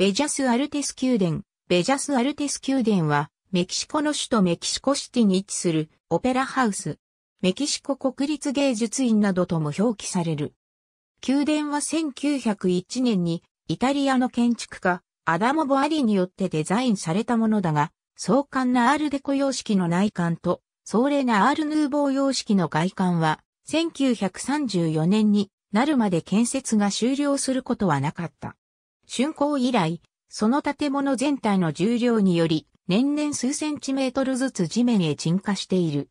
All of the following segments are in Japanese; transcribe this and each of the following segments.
ベジャス・アルテス宮殿。ベジャス・アルテス宮殿は、メキシコの首都メキシコシティに位置するオペラハウス。メキシコ国立芸術院などとも表記される。宮殿は1901年にイタリアの建築家アダモ・ボアリによってデザインされたものだが、壮観なアールデコ様式の内観と、壮麗なアールヌーボー様式の外観は、1934年になるまで建設が終了することはなかった。竣工以来、その建物全体の重量により、年々数センチメートルずつ地面へ沈下している。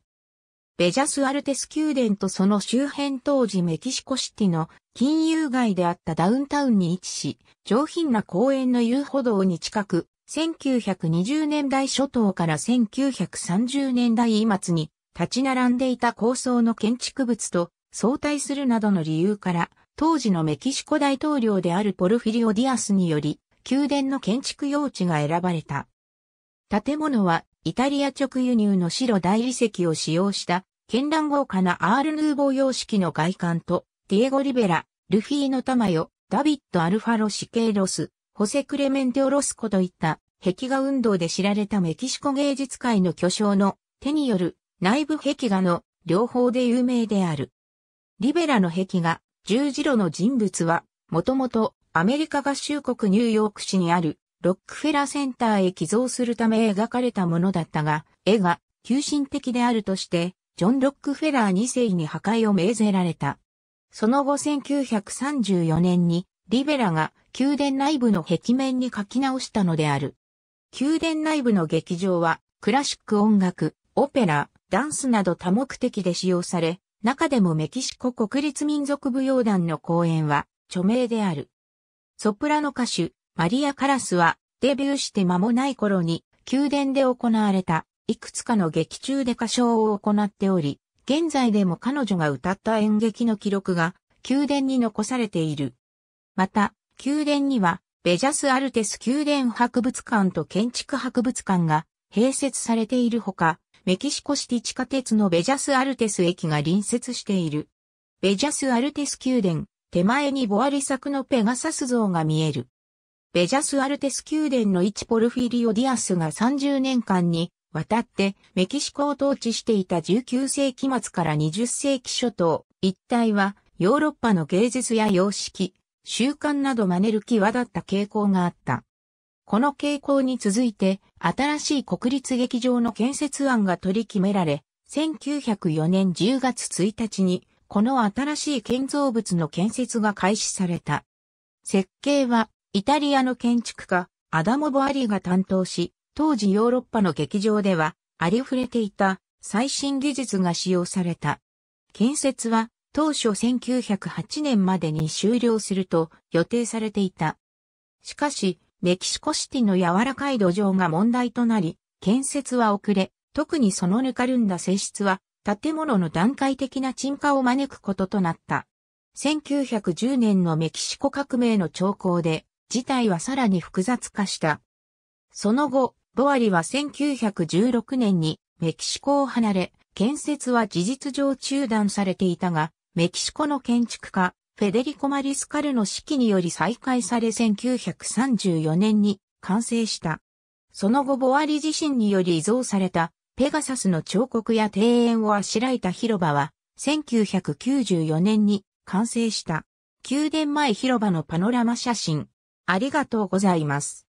ベジャス・アルテス宮殿とその周辺当時メキシコシティの金融街であったダウンタウンに位置し、上品な公園の遊歩道に近く、1920年代初頭から1930年代末に立ち並んでいた高層の建築物と相対するなどの理由から、当時のメキシコ大統領であるポルフィリオ・ディアスにより、宮殿の建築用地が選ばれた。建物は、イタリア直輸入の白大理石を使用した、絢爛豪華なアールヌーボー様式の外観と、ディエゴ・リベラ、ルフィーノ・タマヨ、ダビッド・アルファロ・シケイロス、ホセ・クレメンテ・オロスコといった壁画運動で知られたメキシコ芸術界の巨匠の手による内部壁画の両方で有名である。リベラの壁画、十字路の人物は、もともとアメリカ合衆国ニューヨーク市にあるロックフェラセンターへ寄贈するため描かれたものだったが、絵が急進的であるとして、ジョン・ロックフェラー2世に破壊を命ぜられた。その後1934年にリベラが宮殿内部の壁面に書き直したのである。宮殿内部の劇場はクラシック音楽、オペラ、ダンスなど多目的で使用され、中でもメキシコ国立民族舞踊団の公演は著名である。ソプラノ歌手、マリア・カラスはデビューして間もない頃に宮殿で行われたいくつかの劇中で歌唱を行っており、現在でも彼女が歌った演劇の記録が宮殿に残されている。また、宮殿にはベジャス・アルテス宮殿博物館と建築博物館が併設されているほか、メキシコシティ地下鉄のベジャスアルテス駅が隣接している。ベジャスアルテス宮殿、手前にボアリ作のペガサス像が見える。ベジャスアルテス宮殿の一ポルフィリオ・ディアスが30年間に渡ってメキシコを統治していた19世紀末から20世紀初頭一帯はヨーロッパの芸術や様式、習慣など真似る際だった傾向があった。この傾向に続いて、新しい国立劇場の建設案が取り決められ、1904年10月1日に、この新しい建造物の建設が開始された。設計は、イタリアの建築家、アダモ・ボアリが担当し、当時ヨーロッパの劇場では、ありふれていた最新技術が使用された。建設は、当初1908年までに終了すると予定されていた。しかし、メキシコシティの柔らかい土壌が問題となり、建設は遅れ、特にそのぬかるんだ性質は、建物の段階的な沈下を招くこととなった。1910年のメキシコ革命の兆候で、事態はさらに複雑化した。その後、ボアリは1916年にメキシコを離れ、建設は事実上中断されていたが、メキシコの建築家、フェデリコ・マリスカルの指揮により再開され1934年に完成した。その後ボアリ自身により移造されたペガサスの彫刻や庭園をあしらいた広場は1994年に完成した宮殿前広場のパノラマ写真。ありがとうございます。